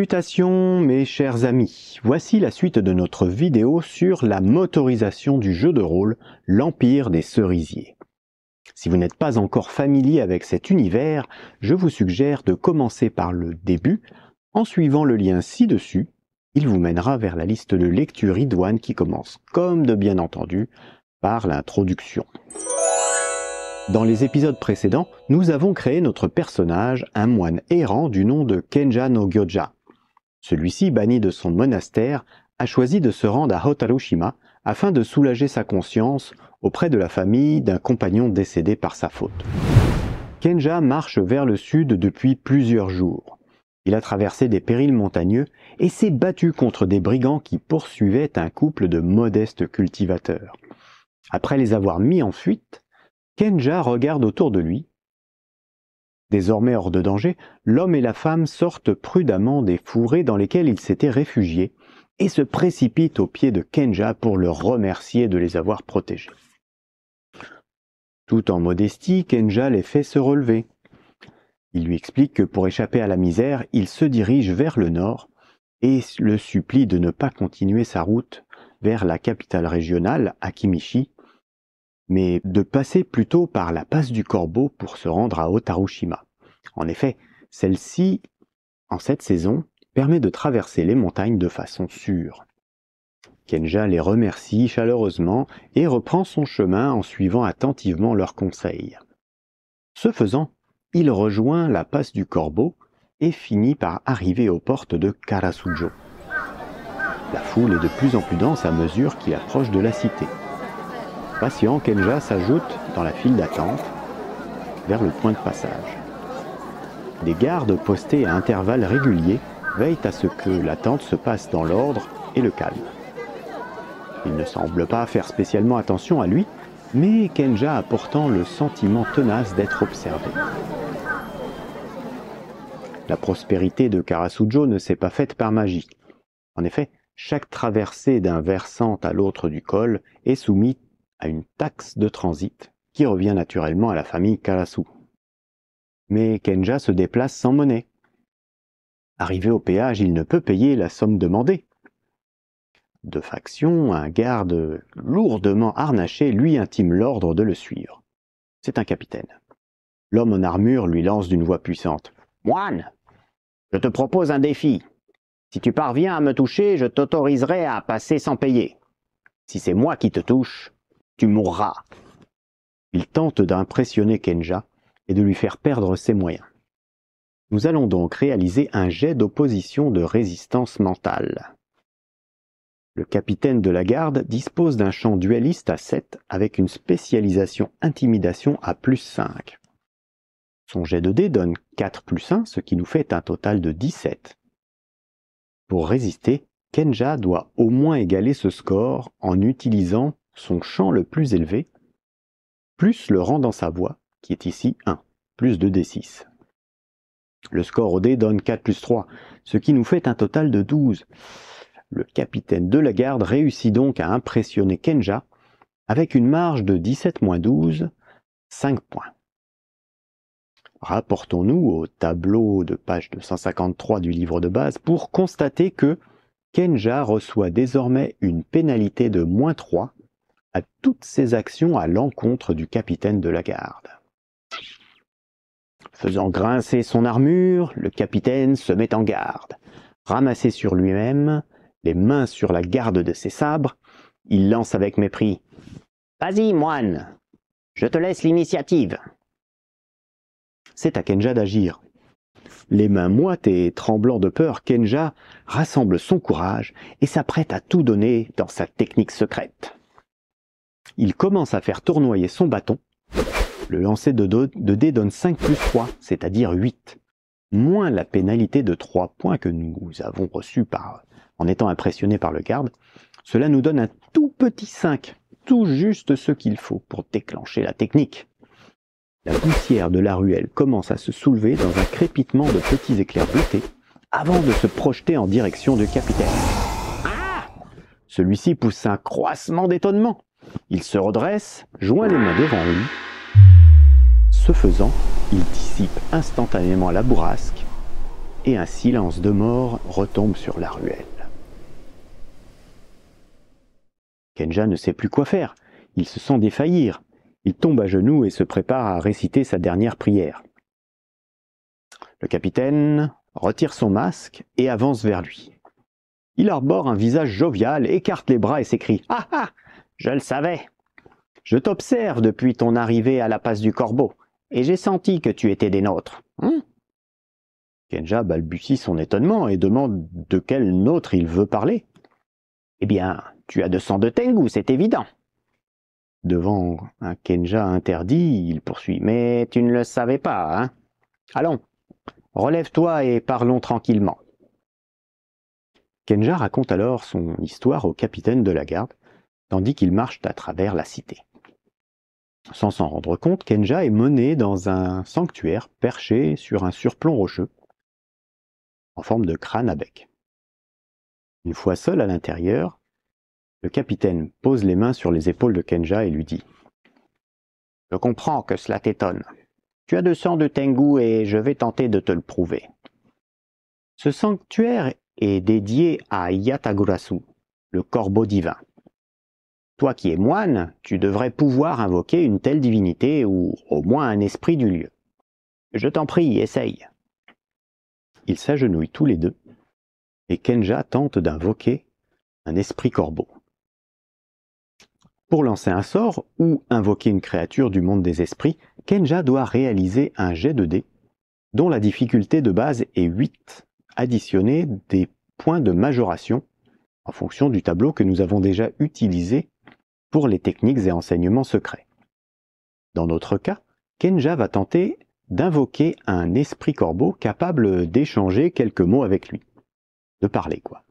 Salutations mes chers amis, voici la suite de notre vidéo sur la motorisation du jeu de rôle L'Empire des Cerisiers. Si vous n'êtes pas encore familier avec cet univers, je vous suggère de commencer par le début en suivant le lien ci-dessus, il vous mènera vers la liste de lecture idoine qui commence, comme de bien entendu, par l'introduction. Dans les épisodes précédents, nous avons créé notre personnage, un moine errant du nom de Kenja no Gyoja, celui-ci, banni de son monastère, a choisi de se rendre à Hotarushima afin de soulager sa conscience auprès de la famille d'un compagnon décédé par sa faute. Kenja marche vers le sud depuis plusieurs jours. Il a traversé des périls montagneux et s'est battu contre des brigands qui poursuivaient un couple de modestes cultivateurs. Après les avoir mis en fuite, Kenja regarde autour de lui Désormais hors de danger, l'homme et la femme sortent prudemment des fourrés dans lesquels ils s'étaient réfugiés et se précipitent aux pieds de Kenja pour le remercier de les avoir protégés. Tout en modestie, Kenja les fait se relever. Il lui explique que pour échapper à la misère, il se dirige vers le nord et le supplie de ne pas continuer sa route vers la capitale régionale, Akimichi, mais de passer plutôt par la passe du Corbeau pour se rendre à Otarushima. En effet, celle-ci, en cette saison, permet de traverser les montagnes de façon sûre. Kenja les remercie chaleureusement et reprend son chemin en suivant attentivement leurs conseils. Ce faisant, il rejoint la passe du Corbeau et finit par arriver aux portes de Karasujo. La foule est de plus en plus dense à mesure qu'il approche de la cité. Patient, Kenja s'ajoute dans la file d'attente vers le point de passage. Des gardes postés à intervalles réguliers veillent à ce que l'attente se passe dans l'ordre et le calme. Il ne semble pas faire spécialement attention à lui, mais Kenja a pourtant le sentiment tenace d'être observé. La prospérité de Karasujo ne s'est pas faite par magie. En effet, chaque traversée d'un versant à l'autre du col est soumise à une taxe de transit qui revient naturellement à la famille Karasu. Mais Kenja se déplace sans monnaie. Arrivé au péage, il ne peut payer la somme demandée. De faction, un garde lourdement harnaché lui intime l'ordre de le suivre. C'est un capitaine. L'homme en armure lui lance d'une voix puissante. Moine, je te propose un défi. Si tu parviens à me toucher, je t'autoriserai à passer sans payer. Si c'est moi qui te touche, tu mourras. Il tente d'impressionner Kenja et de lui faire perdre ses moyens. Nous allons donc réaliser un jet d'opposition de résistance mentale. Le capitaine de la garde dispose d'un champ dualiste à 7 avec une spécialisation intimidation à plus 5. Son jet de dés donne 4 plus 1, ce qui nous fait un total de 17. Pour résister, Kenja doit au moins égaler ce score en utilisant son champ le plus élevé, plus le rang dans sa voix, qui est ici 1, plus 2d6. Le score au dé donne 4 plus 3, ce qui nous fait un total de 12. Le capitaine de la garde réussit donc à impressionner Kenja avec une marge de 17-12, moins 5 points. Rapportons-nous au tableau de page 253 du livre de base pour constater que Kenja reçoit désormais une pénalité de moins 3 à toutes ses actions à l'encontre du capitaine de la garde. Faisant grincer son armure, le capitaine se met en garde. Ramassé sur lui-même, les mains sur la garde de ses sabres, il lance avec mépris. Vas-y, moine, je te laisse l'initiative. C'est à Kenja d'agir. Les mains moites et tremblant de peur, Kenja rassemble son courage et s'apprête à tout donner dans sa technique secrète. Il commence à faire tournoyer son bâton. Le lancer de, de dés donne 5 plus 3, c'est-à-dire 8, moins la pénalité de 3 points que nous avons reçue par, en étant impressionné par le garde. Cela nous donne un tout petit 5, tout juste ce qu'il faut pour déclencher la technique. La poussière de la ruelle commence à se soulever dans un crépitement de petits éclairs bleutés, avant de se projeter en direction du capitaine. Ah Celui-ci pousse un croissement d'étonnement. Il se redresse, joint les mains devant lui. Ce faisant, il dissipe instantanément la bourrasque et un silence de mort retombe sur la ruelle. Kenja ne sait plus quoi faire. Il se sent défaillir. Il tombe à genoux et se prépare à réciter sa dernière prière. Le capitaine retire son masque et avance vers lui. Il arbore un visage jovial, écarte les bras et s'écrie ⁇ Ah ah je le savais. Je t'observe depuis ton arrivée à la passe du corbeau, et j'ai senti que tu étais des nôtres. Hein? Kenja balbutie son étonnement et demande de quel nôtre il veut parler. Eh bien, tu as de sang de Tengu, c'est évident. Devant un Kenja interdit, il poursuit. Mais tu ne le savais pas, hein Allons, relève-toi et parlons tranquillement. Kenja raconte alors son histoire au capitaine de la garde, tandis qu'ils marchent à travers la cité. Sans s'en rendre compte, Kenja est mené dans un sanctuaire perché sur un surplomb rocheux, en forme de crâne à bec. Une fois seul à l'intérieur, le capitaine pose les mains sur les épaules de Kenja et lui dit Je comprends que cela t'étonne. Tu as de sang de Tengu et je vais tenter de te le prouver. Ce sanctuaire est dédié à Yatagurasu, le corbeau divin. Toi qui es moine, tu devrais pouvoir invoquer une telle divinité ou au moins un esprit du lieu. Je t'en prie, essaye. Ils s'agenouillent tous les deux, et Kenja tente d'invoquer un esprit corbeau. Pour lancer un sort ou invoquer une créature du monde des esprits, Kenja doit réaliser un jet de dés, dont la difficulté de base est 8, additionné des points de majoration en fonction du tableau que nous avons déjà utilisé pour les techniques et enseignements secrets. Dans notre cas, Kenja va tenter d'invoquer un esprit corbeau capable d'échanger quelques mots avec lui. De parler, quoi.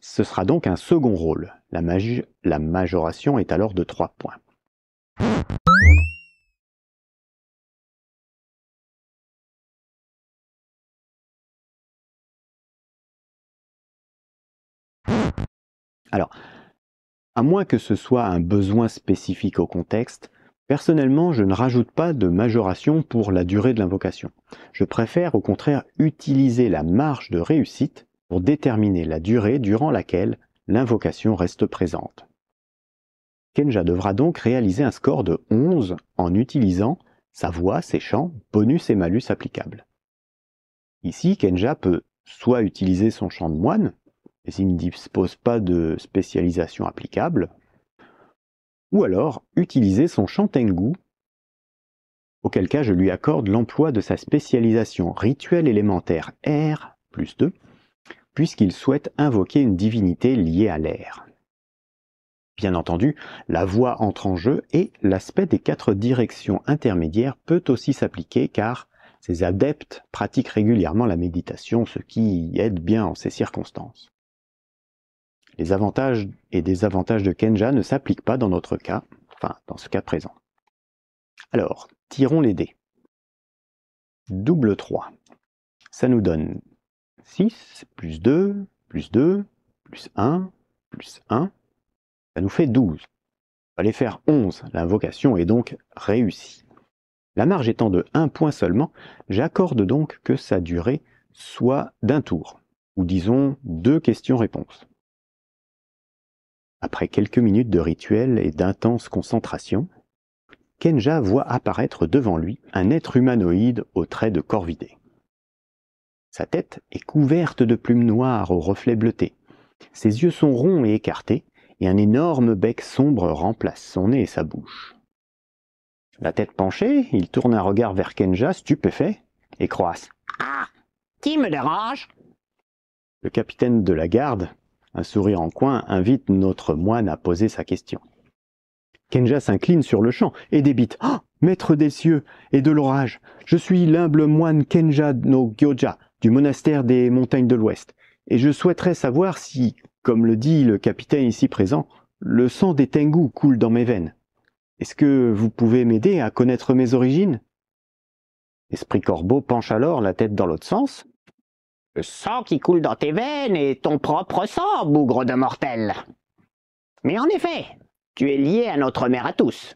Ce sera donc un second rôle. La, majoration est alors de 3 points. Alors, à moins que ce soit un besoin spécifique au contexte, personnellement je ne rajoute pas de majoration pour la durée de l'invocation. Je préfère au contraire utiliser la marge de réussite pour déterminer la durée durant laquelle l'invocation reste présente. Kenja devra donc réaliser un score de 11 en utilisant sa voix, ses chants, bonus et malus applicables. Ici, Kenja peut soit utiliser son chant de moine, s'il ne dispose pas de spécialisation applicable, ou alors utiliser son Chantengu, auquel cas je lui accorde l'emploi de sa spécialisation rituel élémentaire R plus 2, puisqu'il souhaite invoquer une divinité liée à l'air. Bien entendu, la voix entre en jeu et l'aspect des quatre directions intermédiaires peut aussi s'appliquer car ces adeptes pratiquent régulièrement la méditation, ce qui aide bien en ces circonstances. Les avantages et désavantages de Kenja ne s'appliquent pas dans notre cas, enfin dans ce cas présent. Alors, tirons les dés. Double 3. Ça nous donne 6 plus 2 plus 2 plus 1 plus 1. Ça nous fait 12. On va faire 11. L'invocation est donc réussie. La marge étant de 1 point seulement, j'accorde donc que sa durée soit d'un tour, ou disons deux questions-réponses. Après quelques minutes de rituel et d'intense concentration, Kenja voit apparaître devant lui un être humanoïde aux traits de corvidé. Sa tête est couverte de plumes noires aux reflets bleutés. Ses yeux sont ronds et écartés, et un énorme bec sombre remplace son nez et sa bouche. La tête penchée, il tourne un regard vers Kenja, stupéfait, et croise Ah Qui me dérange Le capitaine de la garde, un sourire en coin invite notre moine à poser sa question. Kenja s'incline sur le champ et débite ah, Maître des cieux et de l'orage, je suis l'humble moine Kenja no Gyoja du monastère des montagnes de l'Ouest, et je souhaiterais savoir si, comme le dit le capitaine ici présent, le sang des Tengu coule dans mes veines. Est-ce que vous pouvez m'aider à connaître mes origines Esprit Corbeau penche alors la tête dans l'autre sens, le sang qui coule dans tes veines est ton propre sang, bougre de mortel. Mais en effet, tu es lié à notre mère à tous.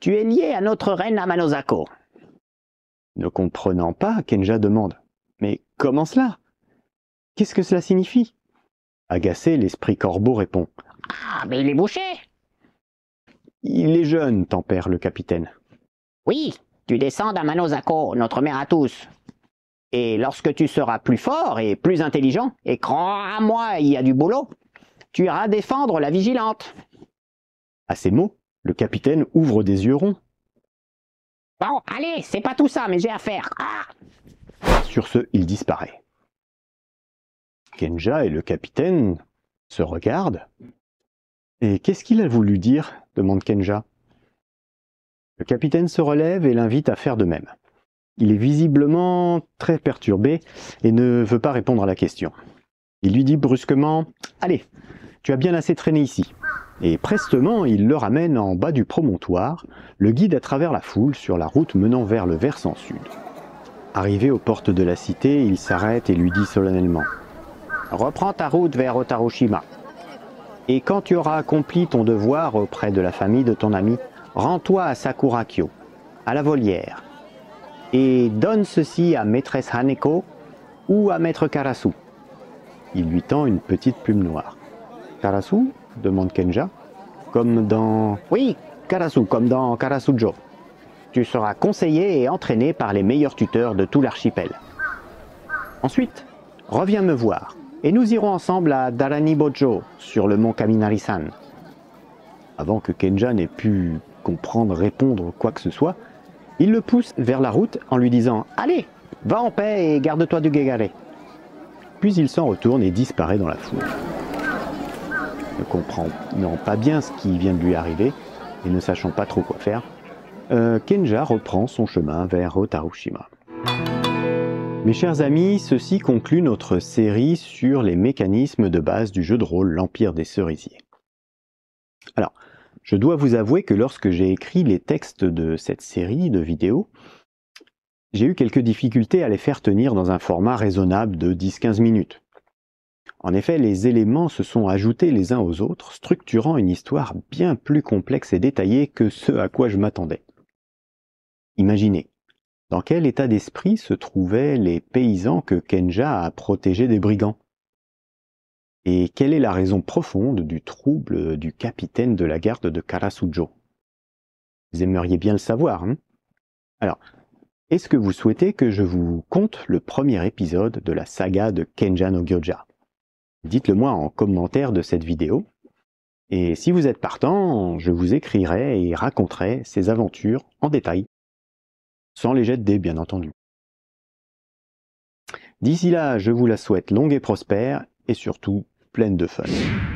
Tu es lié à notre reine Amanozako. » Ne comprenant pas, Kenja demande Mais comment cela Qu'est-ce que cela signifie Agacé, l'esprit corbeau répond Ah, mais il est bouché Il est jeune, tempère le capitaine. Oui, tu descends d'Amanozako, notre mère à tous. Et lorsque tu seras plus fort et plus intelligent, et crois-moi, il y a du boulot, tu iras défendre la vigilante. À ces mots, le capitaine ouvre des yeux ronds. Bon, allez, c'est pas tout ça, mais j'ai affaire. Ah Sur ce, il disparaît. Kenja et le capitaine se regardent. Et qu'est-ce qu'il a voulu dire demande Kenja. Le capitaine se relève et l'invite à faire de même. Il est visiblement très perturbé et ne veut pas répondre à la question. Il lui dit brusquement « Allez, tu as bien assez traîné ici ». Et prestement, il le ramène en bas du promontoire, le guide à travers la foule sur la route menant vers le versant sud. Arrivé aux portes de la cité, il s'arrête et lui dit solennellement « Reprends ta route vers Otaroshima. Et quand tu auras accompli ton devoir auprès de la famille de ton ami, rends-toi à Sakurakyo, à la volière, et donne ceci à maîtresse Haneko ou à maître Karasu. Il lui tend une petite plume noire. Karasu demande Kenja. Comme dans. Oui, Karasu, comme dans Karasujo. Tu seras conseillé et entraîné par les meilleurs tuteurs de tout l'archipel. Ensuite, reviens me voir et nous irons ensemble à Daranibojo, sur le mont Kaminarisan. » Avant que Kenja n'ait pu comprendre, répondre quoi que ce soit, il le pousse vers la route en lui disant « Allez, va en paix et garde-toi du guégaré !» Puis il s'en retourne et disparaît dans la foule. Ne comprenant pas bien ce qui vient de lui arriver et ne sachant pas trop quoi faire, euh, Kenja reprend son chemin vers Otarushima. Mes chers amis, ceci conclut notre série sur les mécanismes de base du jeu de rôle L'Empire des Cerisiers. Alors, je dois vous avouer que lorsque j'ai écrit les textes de cette série de vidéos, j'ai eu quelques difficultés à les faire tenir dans un format raisonnable de 10-15 minutes. En effet, les éléments se sont ajoutés les uns aux autres, structurant une histoire bien plus complexe et détaillée que ce à quoi je m'attendais. Imaginez, dans quel état d'esprit se trouvaient les paysans que Kenja a protégés des brigands et quelle est la raison profonde du trouble du capitaine de la garde de Karasujo Vous aimeriez bien le savoir, hein Alors, est-ce que vous souhaitez que je vous conte le premier épisode de la saga de Kenja no Gyoja Dites-le moi en commentaire de cette vidéo. Et si vous êtes partant, je vous écrirai et raconterai ces aventures en détail. Sans les jets bien entendu. D'ici là, je vous la souhaite longue et prospère, et surtout pleine de fun